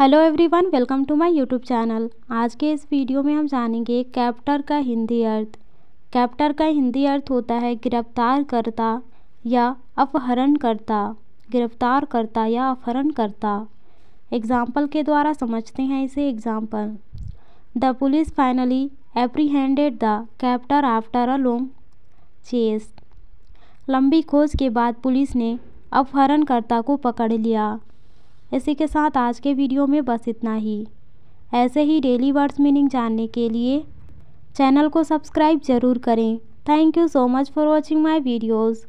hello everyone welcome to my YouTube channel आज के इस वीडियो में हम जानेंगे कैप्टर का हिंदी अर्थ कैप्टर का हिंदी अर्थ होता है गिरफ्तार करता या अपहरण करता गिरफ्तार करता या अपहरण करता एग्जाम्पल के द्वारा समझते हैं इसे example the police finally apprehended the captor after a long chase लंबी खोज के बाद पुलिस ने अपहरणकर्ता को पकड़ लिया इसी के साथ आज के वीडियो में बस इतना ही ऐसे ही डेली वर्ड्स मीनिंग जानने के लिए चैनल को सब्सक्राइब ज़रूर करें thank you so much for watching my videos